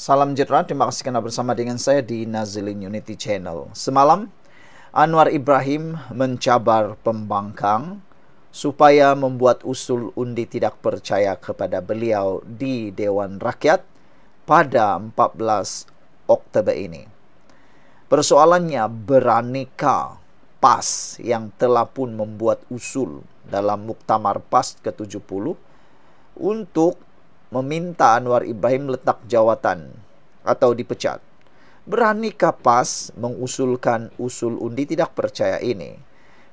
Salam jitra, terima kasih kerana bersama dengan saya di Nazilin Unity Channel. Semalam, Anwar Ibrahim mencabar pembangkang supaya membuat usul undi tidak percaya kepada beliau di Dewan Rakyat pada 14 Oktober ini. Persoalannya beranika PAS yang telah pun membuat usul dalam Muktamar PAS ke-70 untuk meminta Anwar Ibrahim letak jawatan atau dipecat. Berani kapas mengusulkan usul undi tidak percaya ini.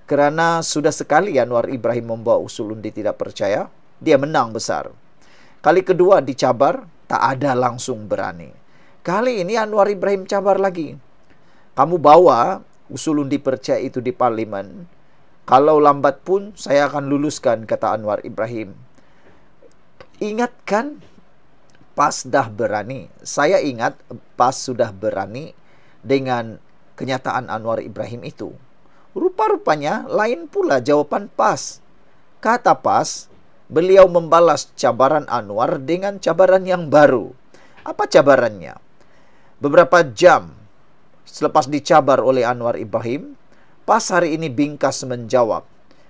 Kerana sudah sekali Anwar Ibrahim membawa usul undi tidak percaya, dia menang besar. Kali kedua dicabar, tak ada langsung berani. Kali ini Anwar Ibrahim cabar lagi. Kamu bawa usul undi percaya itu di parlimen. Kalau lambat pun saya akan luluskan kata Anwar Ibrahim ingatkan pas dah berani. Saya ingat pas sudah berani dengan kenyataan Anwar Ibrahim itu. Rupa-rupanya lain pula jawaban pas. Kata pas, beliau membalas cabaran Anwar dengan cabaran yang baru. Apa cabarannya? Beberapa jam selepas dicabar oleh Anwar Ibrahim, pas hari ini bingkas menjawab,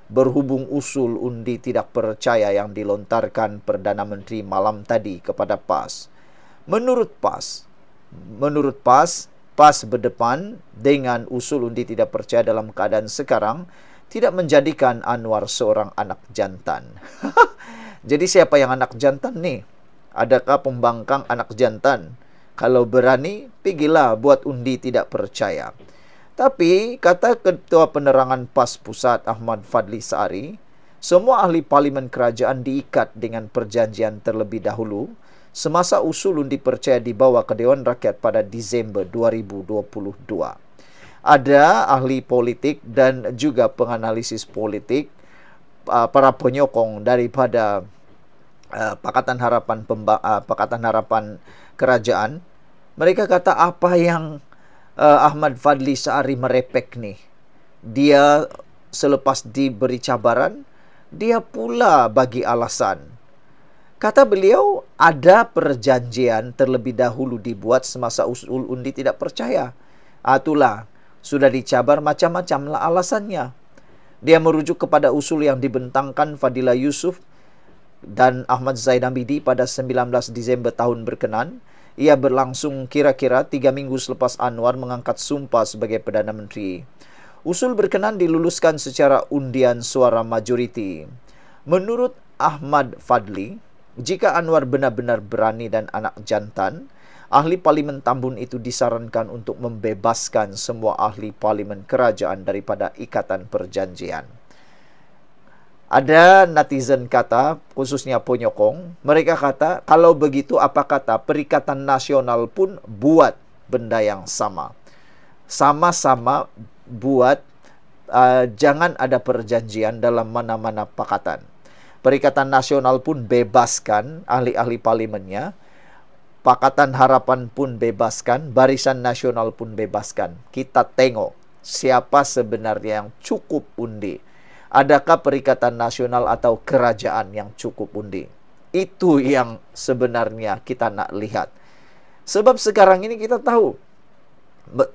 berhubung usul undi tidak percaya yang dilontarkan Perdana Menteri malam tadi kepada PAS. Menurut PAS, menurut PAS, PAS berdepan dengan usul undi tidak percaya dalam keadaan sekarang tidak menjadikan Anwar seorang anak jantan. Jadi siapa yang anak jantan nih? Adakah pembangkang anak jantan? Kalau berani, pergilah buat undi tidak percaya. Tapi kata Ketua Penerangan PAS Pusat Ahmad Fadli Sari, semua ahli parlimen kerajaan diikat dengan perjanjian terlebih dahulu semasa usul undi percaya dibawa ke Dewan Rakyat pada Disember 2022. Ada ahli politik dan juga penganalisis politik uh, para penyokong daripada uh, Pakatan Harapan Pemba uh, Pakatan Harapan Kerajaan. Mereka kata apa yang uh, Ahmad Fadli Saari merepek ni. Dia selepas diberi cabaran, dia pula bagi alasan. Kata beliau, ada perjanjian terlebih dahulu dibuat semasa usul undi tidak percaya. Ah, itulah, sudah dicabar macam-macam lah alasannya. Dia merujuk kepada usul yang dibentangkan Fadila Yusuf dan Ahmad Zaid Ambidi pada 19 Disember tahun berkenan. Ia berlangsung kira-kira tiga minggu selepas Anwar mengangkat sumpah sebagai Perdana Menteri. Usul berkenan diluluskan secara undian suara majoriti. Menurut Ahmad Fadli, jika Anwar benar-benar berani dan anak jantan, ahli parlimen Tambun itu disarankan untuk membebaskan semua ahli parlimen kerajaan daripada ikatan perjanjian. Ada netizen kata, khususnya Ponyokong, mereka kata, kalau begitu apa kata perikatan nasional pun buat benda yang sama. Sama-sama buat, uh, jangan ada perjanjian dalam mana-mana pakatan. Perikatan nasional pun bebaskan ahli-ahli parlimennya Pakatan Harapan pun bebaskan, Barisan Nasional pun bebaskan. Kita tengok siapa sebenarnya yang cukup undi adakah perikatan nasional atau kerajaan yang cukup undi? Itu yang sebenarnya kita nak lihat. Sebab sekarang ini kita tahu,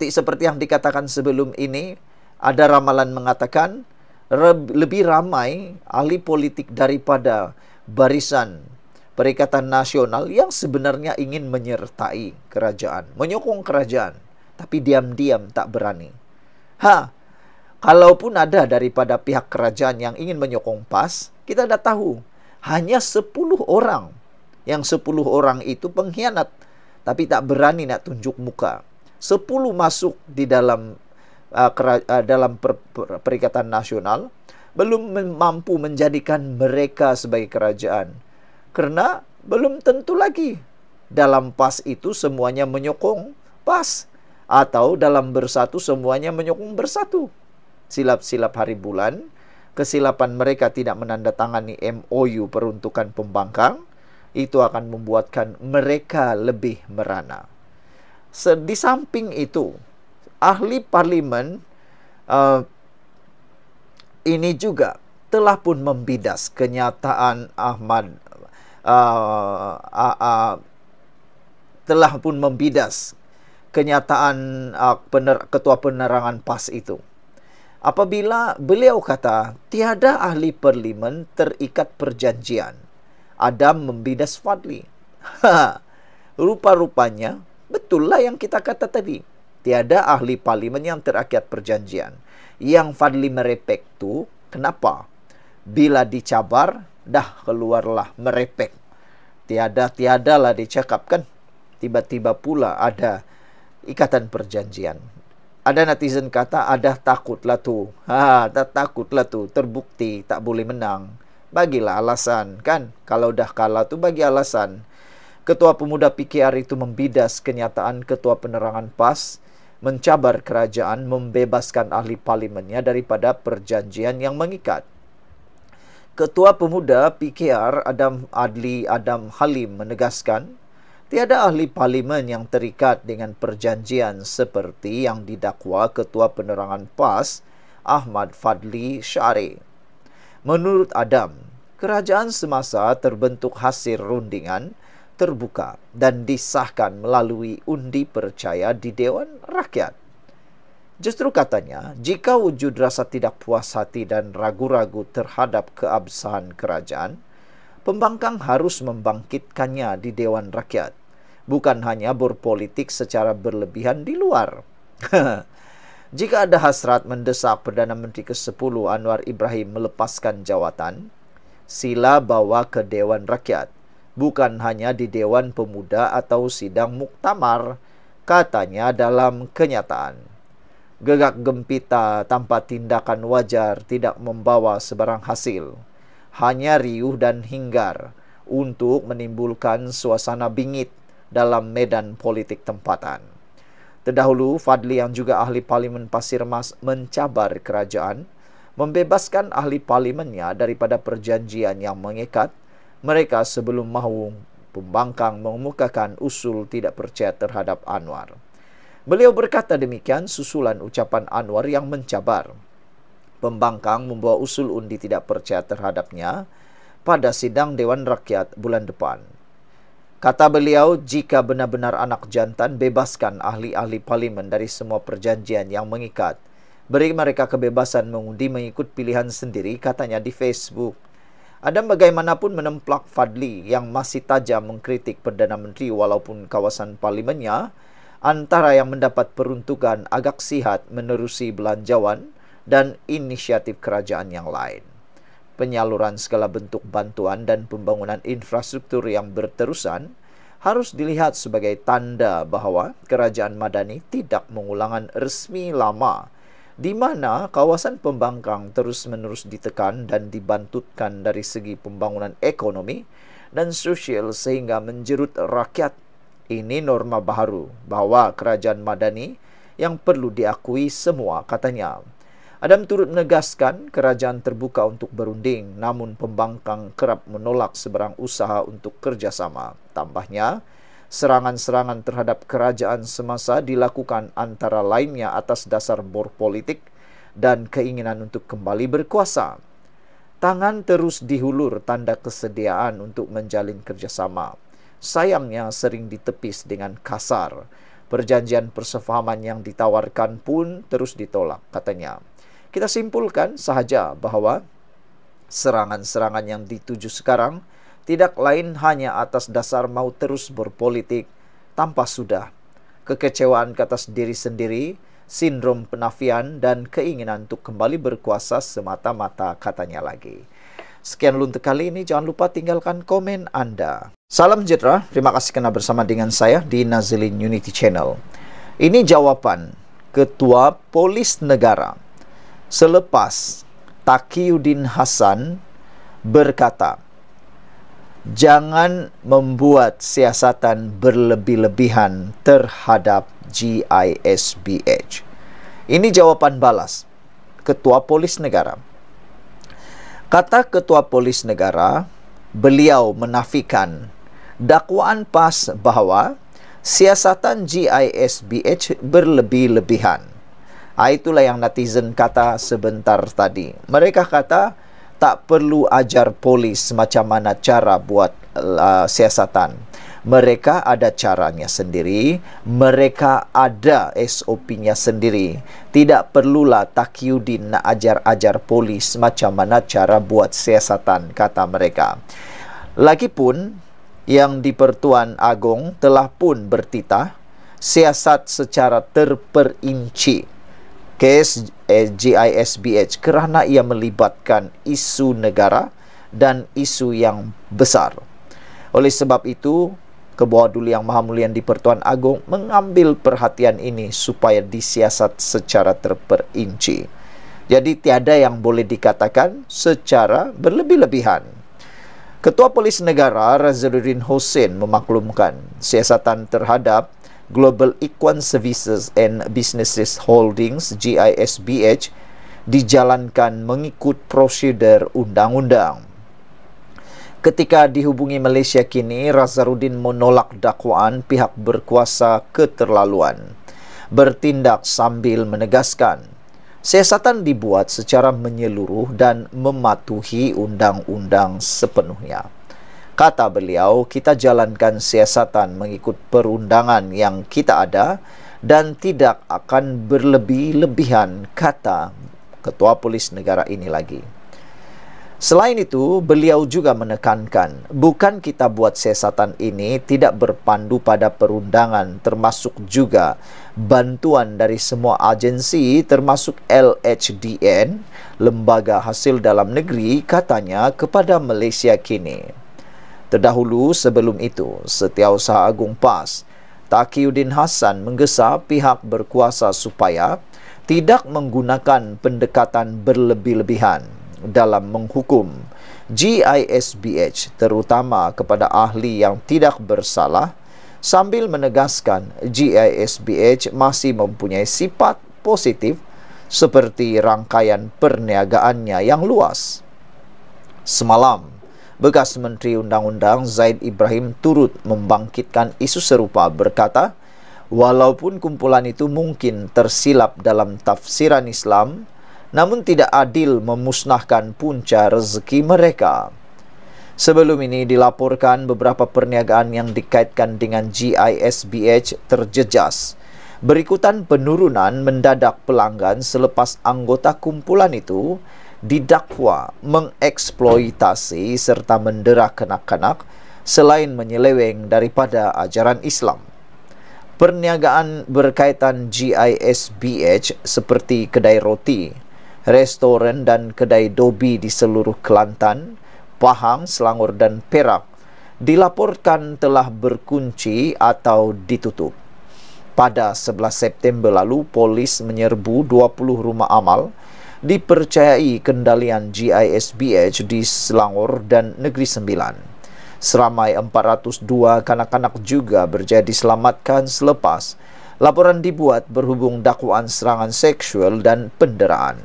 seperti yang dikatakan sebelum ini, ada ramalan mengatakan lebih ramai ahli politik daripada barisan perikatan nasional yang sebenarnya ingin menyertai kerajaan, menyokong kerajaan, tapi diam-diam tak berani. Ha, kalaupun ada daripada pihak kerajaan yang ingin menyokong PAS, kita dah tahu hanya 10 orang. Yang 10 orang itu pengkhianat tapi tak berani nak tunjuk muka. 10 masuk di dalam uh, kera- uh, dalam per- per- perikatan nasional belum mampu menjadikan mereka sebagai kerajaan. kerana belum tentu lagi dalam PAS itu semuanya menyokong PAS atau dalam bersatu semuanya menyokong bersatu silap-silap hari bulan, kesilapan mereka tidak menandatangani MOU peruntukan pembangkang, itu akan membuatkan mereka lebih merana. Di samping itu, ahli parlimen uh, ini juga telah pun membidas kenyataan Ahmad uh, uh, uh, telah pun membidas kenyataan uh, pener, ketua penerangan PAS itu apabila beliau kata tiada ahli parlimen terikat perjanjian Adam membidas Fadli rupa-rupanya betullah yang kita kata tadi tiada ahli parlimen yang terikat perjanjian yang Fadli merepek tu kenapa bila dicabar dah keluarlah merepek tiada tiadalah dicakap tiba-tiba pula ada ikatan perjanjian ada netizen kata ada takutlah tu. Ha, tak takutlah tu terbukti tak boleh menang. Bagilah alasan kan. Kalau dah kalah tu bagi alasan. Ketua Pemuda PKR itu membidas kenyataan Ketua Penerangan PAS mencabar kerajaan membebaskan ahli parlimennya daripada perjanjian yang mengikat. Ketua Pemuda PKR Adam Adli Adam Halim menegaskan Tiada ahli parlimen yang terikat dengan perjanjian seperti yang didakwa Ketua Penerangan PAS Ahmad Fadli Syari. Menurut Adam, kerajaan semasa terbentuk hasil rundingan terbuka dan disahkan melalui undi percaya di Dewan Rakyat. Justru katanya, jika wujud rasa tidak puas hati dan ragu-ragu terhadap keabsahan kerajaan, pembangkang harus membangkitkannya di Dewan Rakyat bukan hanya berpolitik secara berlebihan di luar. Jika ada hasrat mendesak Perdana Menteri ke-10 Anwar Ibrahim melepaskan jawatan, sila bawa ke Dewan Rakyat, bukan hanya di Dewan Pemuda atau Sidang Muktamar, katanya dalam kenyataan. Gegak gempita tanpa tindakan wajar tidak membawa sebarang hasil. Hanya riuh dan hinggar untuk menimbulkan suasana bingit dalam medan politik tempatan. Terdahulu, Fadli yang juga ahli parlimen Pasir Mas mencabar kerajaan, membebaskan ahli parlimennya daripada perjanjian yang mengikat mereka sebelum mahu pembangkang mengemukakan usul tidak percaya terhadap Anwar. Beliau berkata demikian susulan ucapan Anwar yang mencabar. Pembangkang membawa usul undi tidak percaya terhadapnya pada sidang Dewan Rakyat bulan depan. Kata beliau, jika benar-benar anak jantan, bebaskan ahli-ahli parlimen dari semua perjanjian yang mengikat. Beri mereka kebebasan mengundi mengikut pilihan sendiri, katanya di Facebook. Ada bagaimanapun menemplak Fadli yang masih tajam mengkritik Perdana Menteri walaupun kawasan parlimennya, antara yang mendapat peruntukan agak sihat menerusi belanjawan dan inisiatif kerajaan yang lain penyaluran segala bentuk bantuan dan pembangunan infrastruktur yang berterusan harus dilihat sebagai tanda bahawa kerajaan Madani tidak mengulangan resmi lama di mana kawasan pembangkang terus-menerus ditekan dan dibantutkan dari segi pembangunan ekonomi dan sosial sehingga menjerut rakyat. Ini norma baru bahawa kerajaan Madani yang perlu diakui semua katanya Adam turut menegaskan kerajaan terbuka untuk berunding namun pembangkang kerap menolak sebarang usaha untuk kerjasama. Tambahnya, serangan-serangan terhadap kerajaan semasa dilakukan antara lainnya atas dasar bor politik dan keinginan untuk kembali berkuasa. Tangan terus dihulur tanda kesediaan untuk menjalin kerjasama. Sayangnya sering ditepis dengan kasar. Perjanjian persefahaman yang ditawarkan pun terus ditolak, katanya kita simpulkan sahaja bahawa serangan-serangan yang dituju sekarang tidak lain hanya atas dasar mau terus berpolitik tanpa sudah kekecewaan ke atas diri sendiri, sindrom penafian dan keinginan untuk kembali berkuasa semata-mata katanya lagi. Sekian dulu kali ini, jangan lupa tinggalkan komen Anda. Salam sejahtera, terima kasih kerana bersama dengan saya di Nazilin Unity Channel. Ini jawapan Ketua Polis Negara selepas Takiuddin Hasan berkata jangan membuat siasatan berlebih-lebihan terhadap GISBH ini jawapan balas ketua polis negara kata ketua polis negara beliau menafikan dakwaan PAS bahawa siasatan GISBH berlebih-lebihan Ah, itulah yang netizen kata sebentar tadi. Mereka kata tak perlu ajar polis macam mana cara buat uh, siasatan. Mereka ada caranya sendiri, mereka ada SOP-nya sendiri. Tidak perlulah Takyudin nak ajar-ajar polis macam mana cara buat siasatan, kata mereka. Lagipun, yang di Pertuan Agong telah pun bertitah, siasat secara terperinci kes GISBH eh, kerana ia melibatkan isu negara dan isu yang besar. Oleh sebab itu, kebawah Duli Yang Maha Mulia di Pertuan Agong mengambil perhatian ini supaya disiasat secara terperinci. Jadi tiada yang boleh dikatakan secara berlebih-lebihan. Ketua Polis Negara Razaluddin Hussein memaklumkan siasatan terhadap Global Equine Services and Businesses Holdings GISBH dijalankan mengikut prosedur undang-undang. Ketika dihubungi Malaysia kini, Razarudin menolak dakwaan pihak berkuasa keterlaluan. Bertindak sambil menegaskan, siasatan dibuat secara menyeluruh dan mematuhi undang-undang sepenuhnya kata beliau, kita jalankan siasatan mengikut perundangan yang kita ada dan tidak akan berlebih-lebihan kata ketua polis negara ini lagi. Selain itu, beliau juga menekankan, bukan kita buat sesatan ini tidak berpandu pada perundangan termasuk juga bantuan dari semua agensi termasuk LHDN, lembaga hasil dalam negeri katanya kepada Malaysia kini. Terdahulu sebelum itu, Setiausaha Agung PAS Takiuddin Hassan menggesa pihak berkuasa supaya tidak menggunakan pendekatan berlebih-lebihan dalam menghukum GISBH terutama kepada ahli yang tidak bersalah sambil menegaskan GISBH masih mempunyai sifat positif seperti rangkaian perniagaannya yang luas. Semalam, bekas Menteri Undang-Undang Zaid Ibrahim turut membangkitkan isu serupa berkata, walaupun kumpulan itu mungkin tersilap dalam tafsiran Islam, namun tidak adil memusnahkan punca rezeki mereka. Sebelum ini dilaporkan beberapa perniagaan yang dikaitkan dengan GISBH terjejas. Berikutan penurunan mendadak pelanggan selepas anggota kumpulan itu didakwa mengeksploitasi serta mendera kanak-kanak selain menyeleweng daripada ajaran Islam. Perniagaan berkaitan GISBH seperti kedai roti, restoran dan kedai dobi di seluruh Kelantan, Pahang, Selangor dan Perak dilaporkan telah berkunci atau ditutup. Pada 11 September lalu, polis menyerbu 20 rumah amal dipercayai kendalian GISBH di Selangor dan Negeri Sembilan. Seramai 402 kanak-kanak juga berjaya diselamatkan selepas laporan dibuat berhubung dakwaan serangan seksual dan penderaan.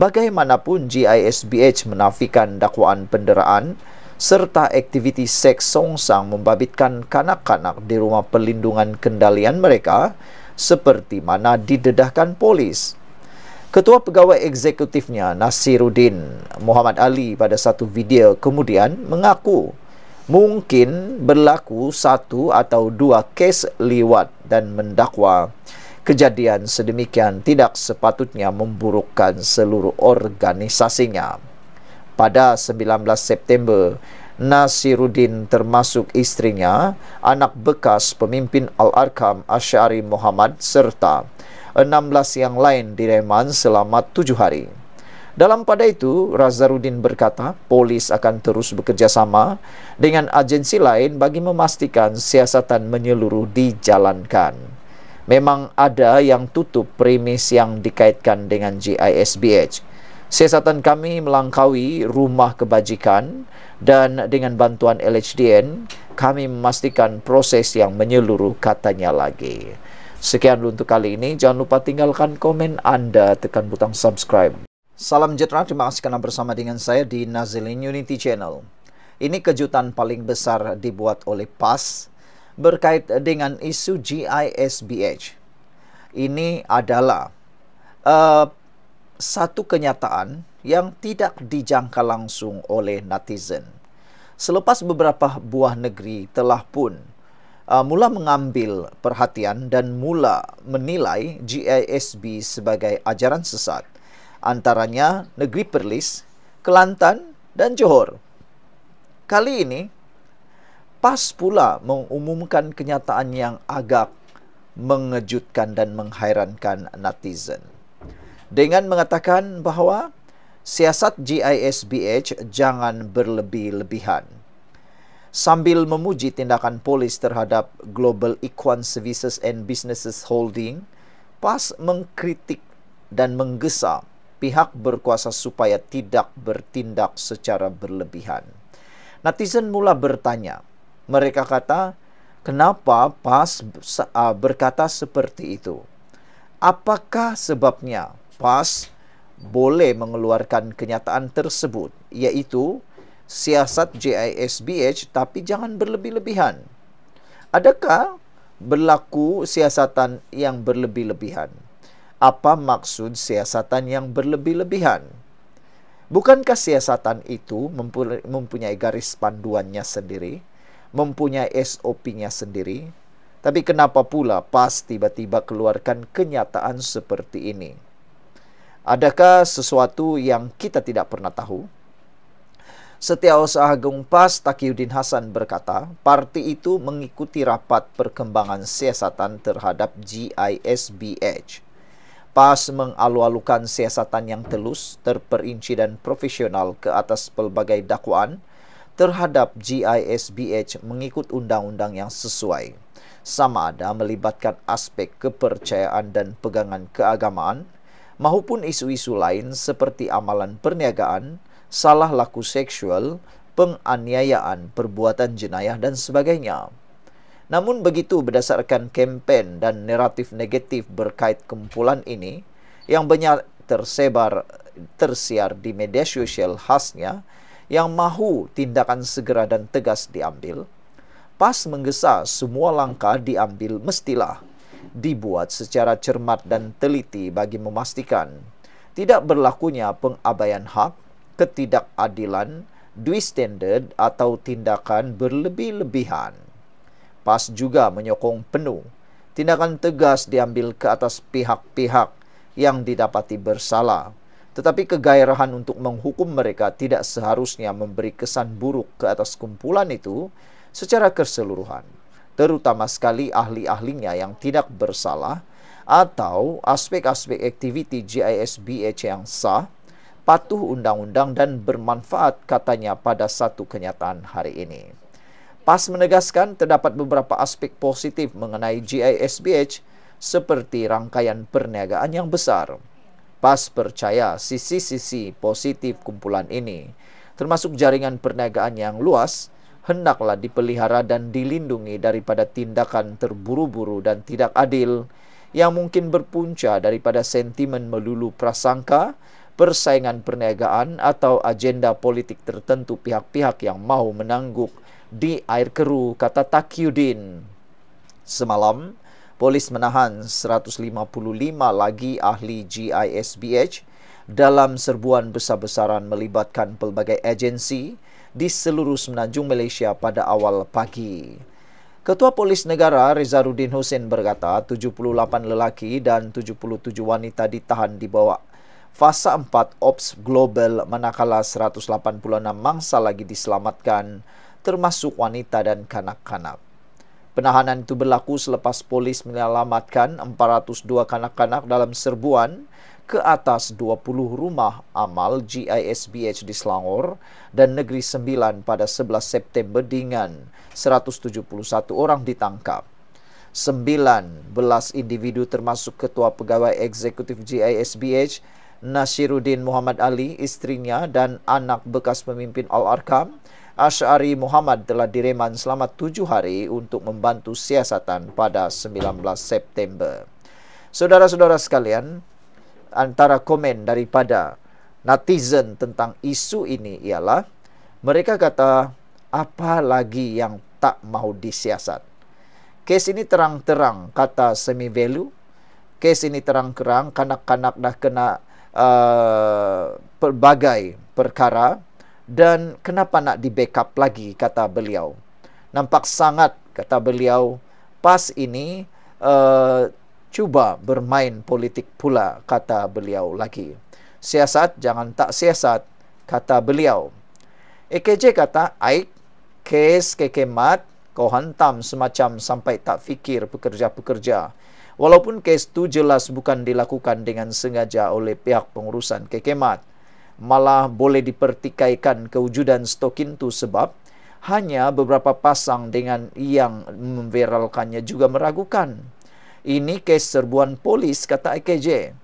Bagaimanapun GISBH menafikan dakwaan penderaan serta aktiviti seks songsang membabitkan kanak-kanak di rumah pelindungan kendalian mereka seperti mana didedahkan polis. Ketua Pegawai Eksekutifnya Nasiruddin Muhammad Ali pada satu video kemudian mengaku mungkin berlaku satu atau dua kes liwat dan mendakwa kejadian sedemikian tidak sepatutnya memburukkan seluruh organisasinya. Pada 19 September, Nasiruddin termasuk istrinya, anak bekas pemimpin Al-Arkam Asyari Muhammad serta 16 yang lain di Reman selama 7 hari. Dalam pada itu, Razarudin berkata polis akan terus bekerjasama dengan agensi lain bagi memastikan siasatan menyeluruh dijalankan. Memang ada yang tutup premis yang dikaitkan dengan GISBH. Siasatan kami melangkaui rumah kebajikan dan dengan bantuan LHDN kami memastikan proses yang menyeluruh katanya lagi. Sekian dulu untuk kali ini. Jangan lupa tinggalkan komen Anda, tekan butang subscribe. Salam sejahtera, terima kasih karena bersama dengan saya di Nazilin Unity Channel. Ini kejutan paling besar dibuat oleh PAS berkait dengan isu GISBH. Ini adalah uh, satu kenyataan yang tidak dijangka langsung oleh netizen. Selepas beberapa buah negeri telah pun uh, mula mengambil perhatian dan mula menilai GISB sebagai ajaran sesat antaranya Negeri Perlis, Kelantan dan Johor. Kali ini PAS pula mengumumkan kenyataan yang agak mengejutkan dan menghairankan netizen. Dengan mengatakan bahawa siasat GISBH jangan berlebih-lebihan sambil memuji tindakan polis terhadap Global Equine Services and Businesses Holding, PAS mengkritik dan menggesa pihak berkuasa supaya tidak bertindak secara berlebihan. Netizen mula bertanya, mereka kata, kenapa PAS berkata seperti itu? Apakah sebabnya PAS boleh mengeluarkan kenyataan tersebut, yaitu siasat JISBH tapi jangan berlebih-lebihan. Adakah berlaku siasatan yang berlebih-lebihan? Apa maksud siasatan yang berlebih-lebihan? Bukankah siasatan itu mempunyai garis panduannya sendiri, mempunyai SOP-nya sendiri? Tapi kenapa pula pas tiba-tiba keluarkan kenyataan seperti ini? Adakah sesuatu yang kita tidak pernah tahu? Setiausaha Gempas Takiuddin Hasan berkata, parti itu mengikuti rapat perkembangan siasatan terhadap GISBH. PAS mengalu-alukan siasatan yang telus, terperinci dan profesional ke atas pelbagai dakwaan terhadap GISBH mengikut undang-undang yang sesuai. Sama ada melibatkan aspek kepercayaan dan pegangan keagamaan, maupun isu-isu lain seperti amalan perniagaan, salah laku seksual, penganiayaan, perbuatan jenayah dan sebagainya. Namun begitu berdasarkan kempen dan naratif negatif berkait kumpulan ini yang banyak tersebar tersiar di media sosial khasnya yang mahu tindakan segera dan tegas diambil, PAS menggesa semua langkah diambil mestilah dibuat secara cermat dan teliti bagi memastikan tidak berlakunya pengabaian hak ketidakadilan, dui standard atau tindakan berlebih-lebihan. PAS juga menyokong penuh tindakan tegas diambil ke atas pihak-pihak yang didapati bersalah. Tetapi kegairahan untuk menghukum mereka tidak seharusnya memberi kesan buruk ke atas kumpulan itu secara keseluruhan, terutama sekali ahli-ahlinya yang tidak bersalah atau aspek-aspek aktiviti GISBH yang sah patuh undang-undang dan bermanfaat katanya pada satu kenyataan hari ini. PAS menegaskan terdapat beberapa aspek positif mengenai GISBH seperti rangkaian perniagaan yang besar. PAS percaya sisi-sisi positif kumpulan ini termasuk jaringan perniagaan yang luas hendaklah dipelihara dan dilindungi daripada tindakan terburu-buru dan tidak adil yang mungkin berpunca daripada sentimen melulu prasangka persaingan perniagaan atau agenda politik tertentu pihak-pihak yang mahu menangguk di air keruh, kata Takyudin. Semalam, polis menahan 155 lagi ahli GISBH dalam serbuan besar-besaran melibatkan pelbagai agensi di seluruh semenanjung Malaysia pada awal pagi. Ketua Polis Negara Rizaruddin Hussein berkata 78 lelaki dan 77 wanita ditahan di bawah Fasa 4 Ops Global manakala 186 mangsa lagi diselamatkan termasuk wanita dan kanak-kanak. Penahanan itu berlaku selepas polis menyelamatkan 402 kanak-kanak dalam serbuan ke atas 20 rumah amal GISBH di Selangor dan Negeri Sembilan pada 11 September dengan 171 orang ditangkap. 19 individu termasuk ketua pegawai eksekutif GISBH Nasiruddin Muhammad Ali, isterinya dan anak bekas pemimpin Al-Arkam, Ash'ari Muhammad telah direman selama tujuh hari untuk membantu siasatan pada 19 September. Saudara-saudara sekalian, antara komen daripada netizen tentang isu ini ialah mereka kata apa lagi yang tak mahu disiasat. Kes ini terang-terang kata semi value. Kes ini terang-terang kanak-kanak dah kena uh, pelbagai perkara dan kenapa nak di backup lagi kata beliau nampak sangat kata beliau pas ini uh, cuba bermain politik pula kata beliau lagi siasat jangan tak siasat kata beliau EKJ kata aik kes kekemat kau hantam semacam sampai tak fikir pekerja-pekerja Walaupun kes itu jelas bukan dilakukan dengan sengaja oleh pihak pengurusan kekemat, malah boleh dipertikaikan kewujudan stokin itu sebab hanya beberapa pasang dengan yang memviralkannya juga meragukan. Ini kes serbuan polis, kata EKJ.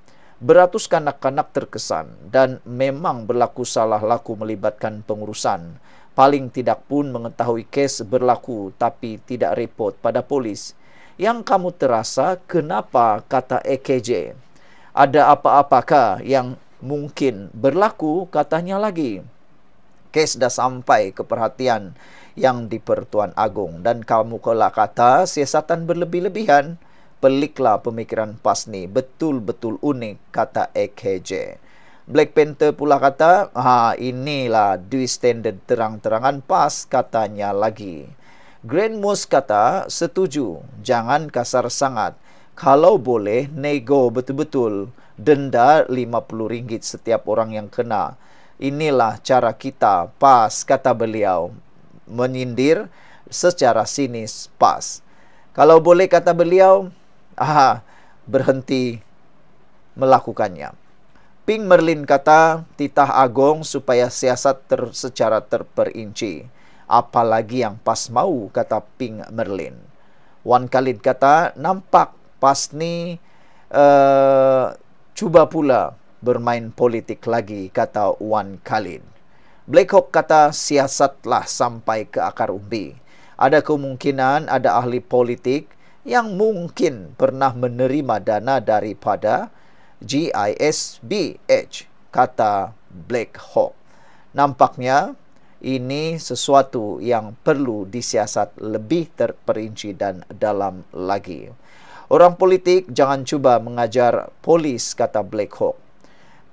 Beratus kanak-kanak terkesan dan memang berlaku salah laku melibatkan pengurusan. Paling tidak pun mengetahui kes berlaku tapi tidak repot pada polis yang kamu terasa kenapa kata EKJ? Ada apa-apakah yang mungkin berlaku katanya lagi? Kes dah sampai ke perhatian yang di Pertuan Agung dan kamu kelak kata siasatan berlebih-lebihan peliklah pemikiran PAS ni betul-betul unik kata EKJ. Black Panther pula kata, ha inilah duit standard terang-terangan pas katanya lagi. Grand Mus kata setuju, jangan kasar sangat. Kalau boleh nego betul-betul denda lima puluh ringgit setiap orang yang kena. Inilah cara kita pas kata beliau menyindir secara sinis pas. Kalau boleh kata beliau ah berhenti melakukannya. Ping Merlin kata titah agong supaya siasat ter, secara terperinci apalagi yang pas mau kata Ping Merlin. Wan Khalid kata nampak pas ni uh, cuba pula bermain politik lagi kata Wan Khalid. Hawk kata siasatlah sampai ke akar umbi. Ada kemungkinan ada ahli politik yang mungkin pernah menerima dana daripada GISBH kata Black Hawk. Nampaknya ini sesuatu yang perlu disiasat lebih terperinci dan dalam lagi. Orang politik jangan cuba mengajar polis, kata Black Hawk.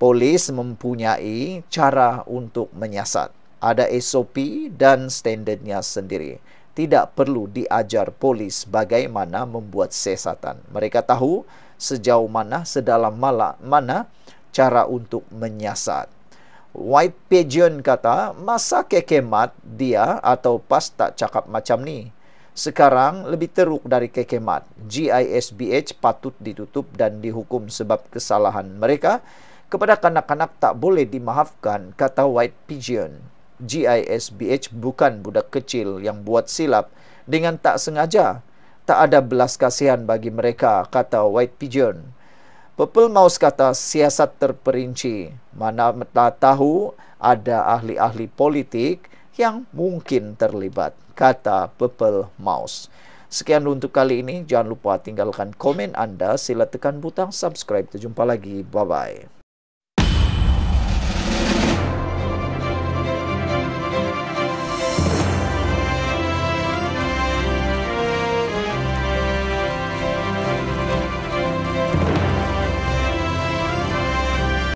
Polis mempunyai cara untuk menyiasat. Ada SOP dan standarnya sendiri. Tidak perlu diajar polis bagaimana membuat sesatan. Mereka tahu sejauh mana, sedalam mana cara untuk menyiasat. White Pigeon kata, masa kekemat dia atau pas tak cakap macam ni. Sekarang lebih teruk dari kekemat. GISBH patut ditutup dan dihukum sebab kesalahan mereka. Kepada kanak-kanak tak boleh dimaafkan, kata White Pigeon. GISBH bukan budak kecil yang buat silap dengan tak sengaja. Tak ada belas kasihan bagi mereka, kata White Pigeon. Purple Mouse kata siasat terperinci. Mana kita tahu ada ahli-ahli politik yang mungkin terlibat, kata Purple Mouse. Sekian untuk kali ini. Jangan lupa tinggalkan komen anda. Sila tekan butang subscribe. Terjumpa lagi. Bye-bye.